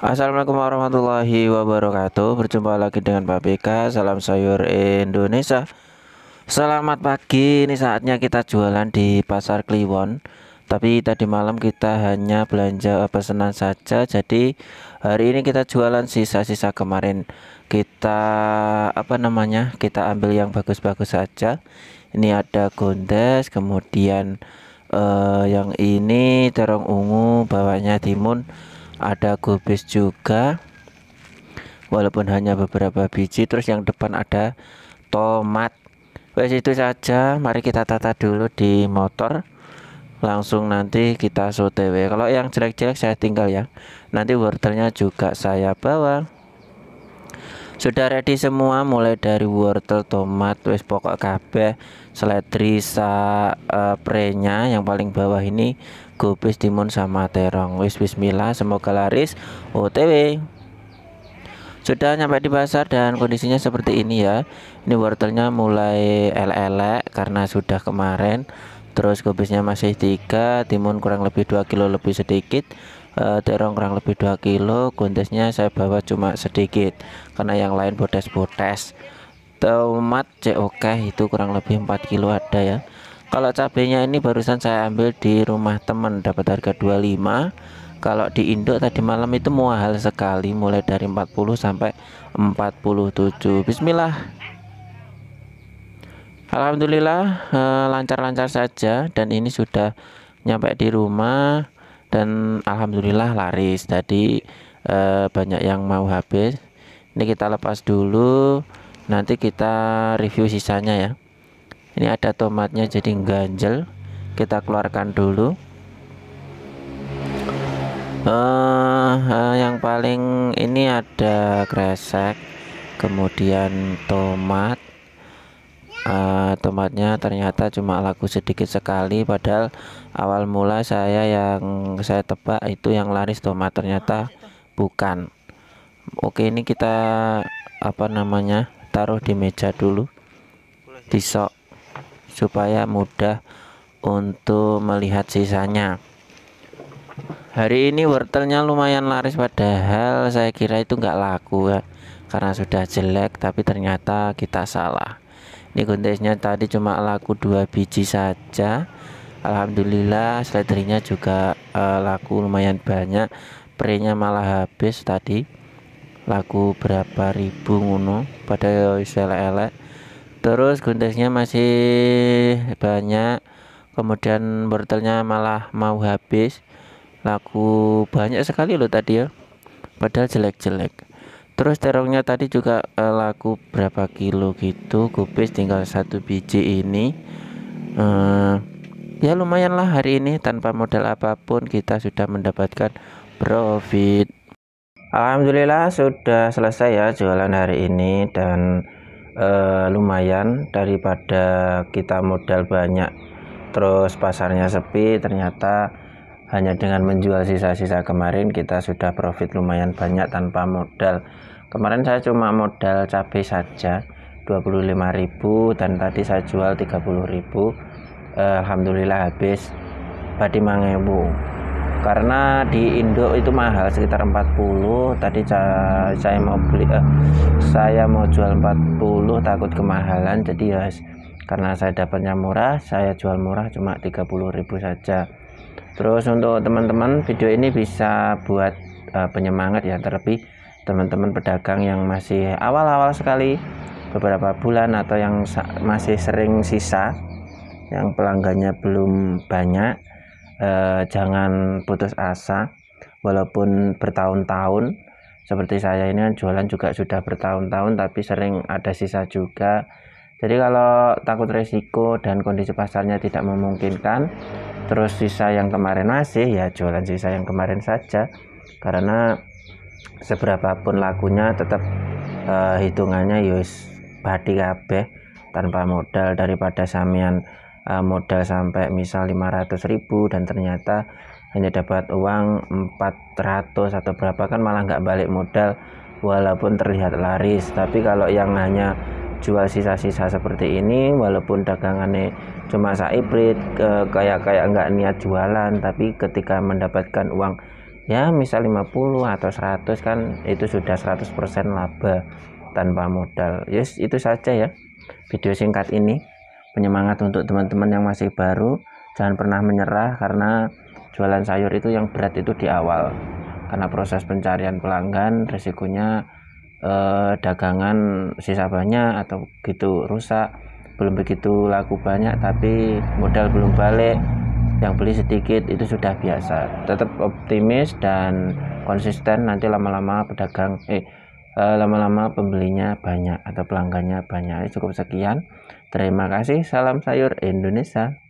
Assalamualaikum warahmatullahi wabarakatuh Berjumpa lagi dengan Pak BK Salam sayur Indonesia Selamat pagi Ini saatnya kita jualan di pasar Kliwon Tapi tadi malam kita hanya belanja pesanan saja Jadi hari ini kita jualan sisa-sisa kemarin Kita apa namanya Kita ambil yang bagus-bagus saja Ini ada gondes Kemudian eh, yang ini terong ungu Bawahnya timun ada kubis juga walaupun hanya beberapa biji terus yang depan ada tomat wes itu saja mari kita tata dulu di motor langsung nanti kita sotewe kalau yang jelek-jelek saya tinggal ya nanti wortelnya juga saya bawa sudah ready semua mulai dari wortel, tomat, wis pokok kabeh, seledri sa uh, prenya yang paling bawah ini gobis timun sama terong. Wis bismillah semoga laris OTW. Sudah nyampe di pasar dan kondisinya seperti ini ya. Ini wortelnya mulai elek-elek karena sudah kemarin. Terus gobisnya masih tiga, timun kurang lebih dua kilo lebih sedikit terong eh, kurang lebih 2 kilo guntesnya saya bawa cuma sedikit karena yang lain bodes-bodes tomat COK itu kurang lebih 4 kilo ada ya kalau cabenya ini barusan saya ambil di rumah temen dapat harga 25 kalau di induk tadi malam itu mahal sekali mulai dari 40 sampai 47 Bismillah Alhamdulillah eh, lancar-lancar saja dan ini sudah nyampe di rumah dan alhamdulillah laris jadi e, banyak yang mau habis ini kita lepas dulu nanti kita review sisanya ya ini ada tomatnya jadi ganjel kita keluarkan dulu eh, eh yang paling ini ada kresek kemudian tomat uh, eh, tomatnya ternyata cuma laku sedikit sekali padahal awal mula saya yang saya tebak itu yang laris tomat ternyata bukan oke ini kita apa namanya taruh di meja dulu disok supaya mudah untuk melihat sisanya hari ini wortelnya lumayan laris padahal saya kira itu nggak laku ya karena sudah jelek tapi ternyata kita salah ini konteksnya tadi cuma laku dua biji saja Alhamdulillah seledrinya juga uh, laku lumayan banyak prenya malah habis tadi laku berapa ribu ngono pada elek-elek terus konteksnya masih banyak kemudian wortelnya malah mau habis laku banyak sekali loh tadi ya padahal jelek-jelek terus terongnya tadi juga uh, laku berapa kilo gitu gubis tinggal satu biji ini uh, ya lumayanlah hari ini tanpa modal apapun kita sudah mendapatkan profit Alhamdulillah sudah selesai ya jualan hari ini dan e, lumayan daripada kita modal banyak terus pasarnya sepi ternyata hanya dengan menjual sisa-sisa kemarin kita sudah profit lumayan banyak tanpa modal. Kemarin saya cuma modal cabai saja 25.000 dan tadi saya jual 30.000. Alhamdulillah habis padi mangebu Karena di Indo itu mahal sekitar 40. Tadi saya mau beli eh, saya mau jual 40 takut kemahalan jadi ya karena saya dapatnya murah, saya jual murah cuma 30.000 saja terus untuk teman-teman video ini bisa buat uh, penyemangat ya terlebih teman-teman pedagang yang masih awal-awal sekali beberapa bulan atau yang masih sering sisa yang pelanggannya belum banyak eh, jangan putus asa walaupun bertahun-tahun seperti saya ini kan jualan juga sudah bertahun-tahun tapi sering ada sisa juga jadi kalau takut resiko dan kondisi pasarnya tidak memungkinkan terus sisa yang kemarin masih ya jualan sisa yang kemarin saja karena seberapa pun lakunya tetap uh, hitungannya yus ya badi kabeh tanpa modal daripada samian uh, modal sampai misal 500 ribu dan ternyata hanya dapat uang 400 atau berapa kan malah nggak balik modal walaupun terlihat laris tapi kalau yang hanya jual sisa-sisa seperti ini walaupun dagangannya cuma saiprit kayak kayak nggak niat jualan tapi ketika mendapatkan uang ya misal 50 atau 100 kan itu sudah 100% laba tanpa modal yes itu saja ya video singkat ini penyemangat untuk teman-teman yang masih baru jangan pernah menyerah karena jualan sayur itu yang berat itu di awal karena proses pencarian pelanggan resikonya eh, dagangan sisa banyak atau gitu rusak belum begitu laku banyak tapi modal belum balik yang beli sedikit itu sudah biasa tetap optimis dan konsisten nanti lama-lama pedagang eh, eh lama-lama pembelinya banyak atau pelanggannya banyak cukup sekian terima kasih salam sayur Indonesia